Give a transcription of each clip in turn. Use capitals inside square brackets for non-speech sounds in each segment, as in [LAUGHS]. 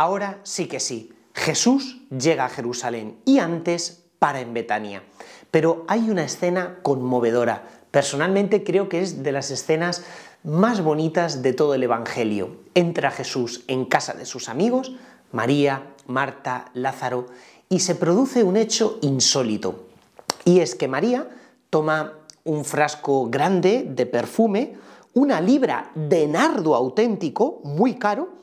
Ahora sí que sí, Jesús llega a Jerusalén y antes para en Betania. Pero hay una escena conmovedora. Personalmente creo que es de las escenas más bonitas de todo el Evangelio. Entra Jesús en casa de sus amigos, María, Marta, Lázaro, y se produce un hecho insólito. Y es que María toma un frasco grande de perfume, una libra de nardo auténtico, muy caro,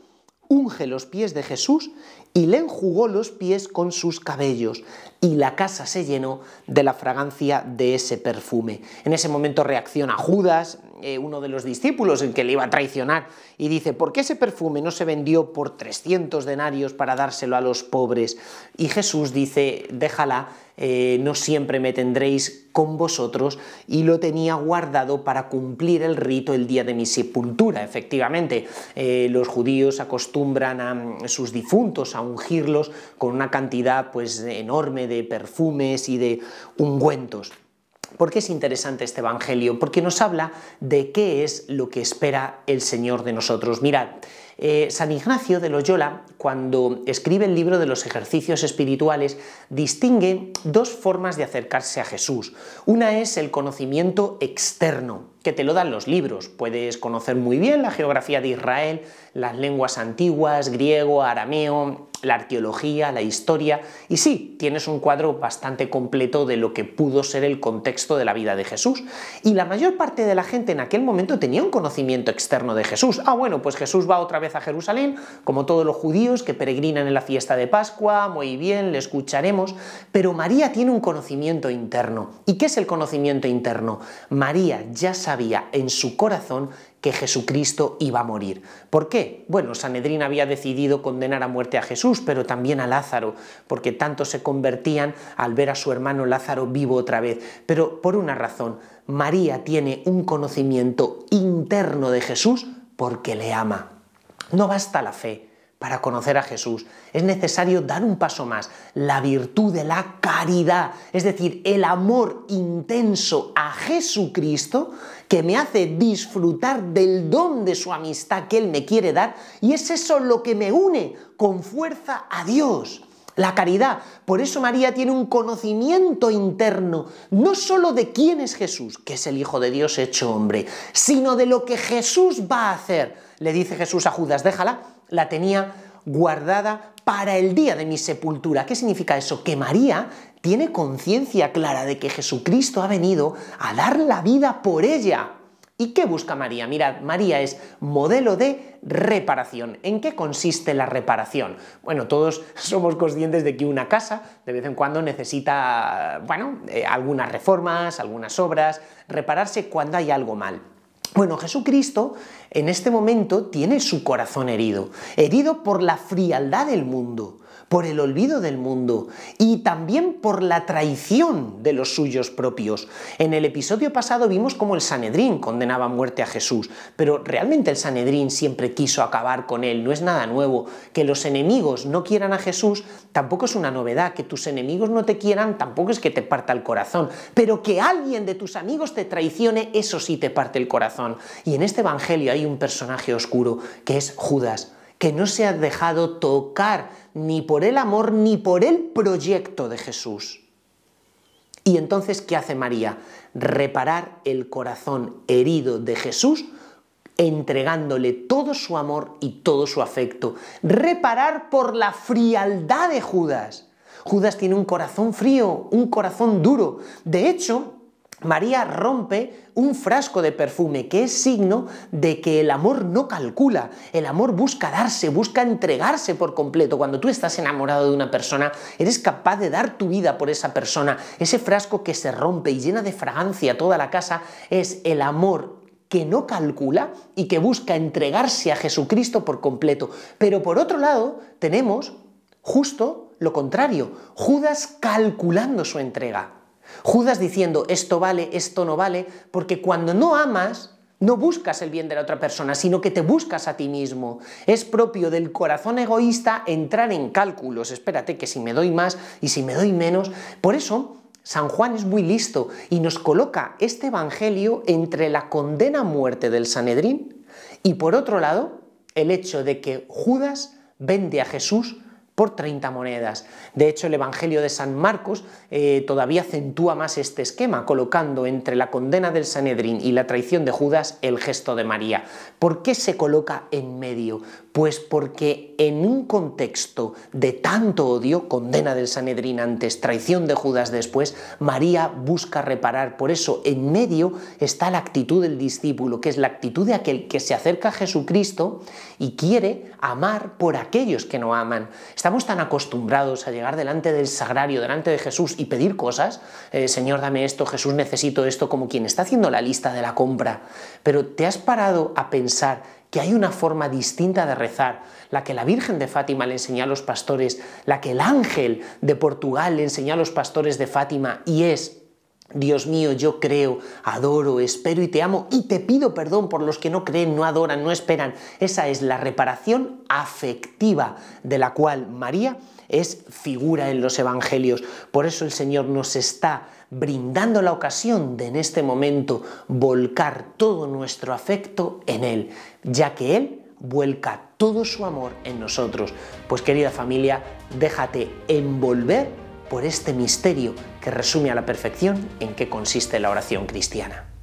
unge los pies de Jesús y le enjugó los pies con sus cabellos y la casa se llenó de la fragancia de ese perfume. En ese momento reacciona Judas, eh, uno de los discípulos, en que le iba a traicionar, y dice, ¿por qué ese perfume no se vendió por 300 denarios para dárselo a los pobres? Y Jesús dice, déjala, eh, no siempre me tendréis con vosotros, y lo tenía guardado para cumplir el rito el día de mi sepultura. Efectivamente, eh, los judíos acostumbran a mm, sus difuntos a ungirlos con una cantidad pues enorme de perfumes y de ungüentos. ¿Por qué es interesante este Evangelio? Porque nos habla de qué es lo que espera el Señor de nosotros. Mirad, eh, San Ignacio de Loyola, cuando escribe el libro de los ejercicios espirituales, distingue dos formas de acercarse a Jesús. Una es el conocimiento externo, que te lo dan los libros. Puedes conocer muy bien la geografía de Israel, las lenguas antiguas, griego, arameo, la arqueología, la historia, y sí, tienes un cuadro bastante completo de lo que pudo ser el contexto de la vida de Jesús. Y la mayor parte de la gente en aquel momento tenía un conocimiento externo de Jesús. Ah, bueno, pues Jesús va otra vez a Jerusalén, como todos los judíos que peregrinan en la fiesta de Pascua, muy bien, le escucharemos, pero María tiene un conocimiento interno. ¿Y qué es el conocimiento interno? María ya sabía en su corazón que Jesucristo iba a morir. ¿Por qué? Bueno, Sanedrín había decidido condenar a muerte a Jesús, pero también a Lázaro, porque tanto se convertían al ver a su hermano Lázaro vivo otra vez. Pero por una razón, María tiene un conocimiento interno de Jesús porque le ama. No basta la fe para conocer a Jesús. Es necesario dar un paso más, la virtud de la caridad, es decir, el amor intenso a Jesucristo que me hace disfrutar del don de su amistad que Él me quiere dar y es eso lo que me une con fuerza a Dios. La caridad. Por eso María tiene un conocimiento interno, no sólo de quién es Jesús, que es el Hijo de Dios hecho hombre, sino de lo que Jesús va a hacer. Le dice Jesús a Judas, déjala, la tenía guardada para el día de mi sepultura. ¿Qué significa eso? Que María tiene conciencia clara de que Jesucristo ha venido a dar la vida por ella. ¿Y qué busca María? Mirad, María es modelo de reparación. ¿En qué consiste la reparación? Bueno, todos [LAUGHS] somos conscientes de que una casa de vez en cuando necesita, bueno, eh, algunas reformas, algunas obras, repararse cuando hay algo mal. Bueno, Jesucristo en este momento tiene su corazón herido, herido por la frialdad del mundo por el olvido del mundo y también por la traición de los suyos propios. En el episodio pasado vimos cómo el Sanedrín condenaba a muerte a Jesús, pero realmente el Sanedrín siempre quiso acabar con él, no es nada nuevo. Que los enemigos no quieran a Jesús tampoco es una novedad, que tus enemigos no te quieran tampoco es que te parta el corazón, pero que alguien de tus amigos te traicione, eso sí te parte el corazón. Y en este Evangelio hay un personaje oscuro que es Judas que no se ha dejado tocar ni por el amor ni por el proyecto de Jesús. Y entonces, ¿qué hace María? Reparar el corazón herido de Jesús entregándole todo su amor y todo su afecto. Reparar por la frialdad de Judas. Judas tiene un corazón frío, un corazón duro. De hecho, María rompe un frasco de perfume que es signo de que el amor no calcula, el amor busca darse, busca entregarse por completo. Cuando tú estás enamorado de una persona, eres capaz de dar tu vida por esa persona. Ese frasco que se rompe y llena de fragancia toda la casa es el amor que no calcula y que busca entregarse a Jesucristo por completo. Pero por otro lado, tenemos justo lo contrario, Judas calculando su entrega. Judas diciendo esto vale, esto no vale, porque cuando no amas, no buscas el bien de la otra persona, sino que te buscas a ti mismo. Es propio del corazón egoísta entrar en cálculos. Espérate que si me doy más y si me doy menos. Por eso, San Juan es muy listo y nos coloca este Evangelio entre la condena a muerte del Sanedrín y por otro lado, el hecho de que Judas vende a Jesús por 30 monedas. De hecho, el Evangelio de San Marcos eh, todavía acentúa más este esquema, colocando entre la condena del Sanedrín y la traición de Judas el gesto de María. ¿Por qué se coloca en medio? Pues porque en un contexto de tanto odio, condena del Sanedrín antes, traición de Judas después, María busca reparar. Por eso, en medio está la actitud del discípulo, que es la actitud de aquel que se acerca a Jesucristo y quiere amar por aquellos que no aman. Estamos tan acostumbrados a llegar delante del sagrario, delante de Jesús y pedir cosas, eh, Señor, dame esto, Jesús, necesito esto, como quien está haciendo la lista de la compra. Pero ¿te has parado a pensar que hay una forma distinta de rezar, la que la Virgen de Fátima le enseñó a los pastores, la que el ángel de Portugal le enseñó a los pastores de Fátima, y es Dios mío, yo creo, adoro, espero y te amo y te pido perdón por los que no creen, no adoran, no esperan. Esa es la reparación afectiva de la cual María es figura en los evangelios. Por eso el Señor nos está brindando la ocasión de en este momento volcar todo nuestro afecto en Él, ya que Él vuelca todo su amor en nosotros. Pues querida familia, déjate envolver por este misterio que resume a la perfección en qué consiste la oración cristiana.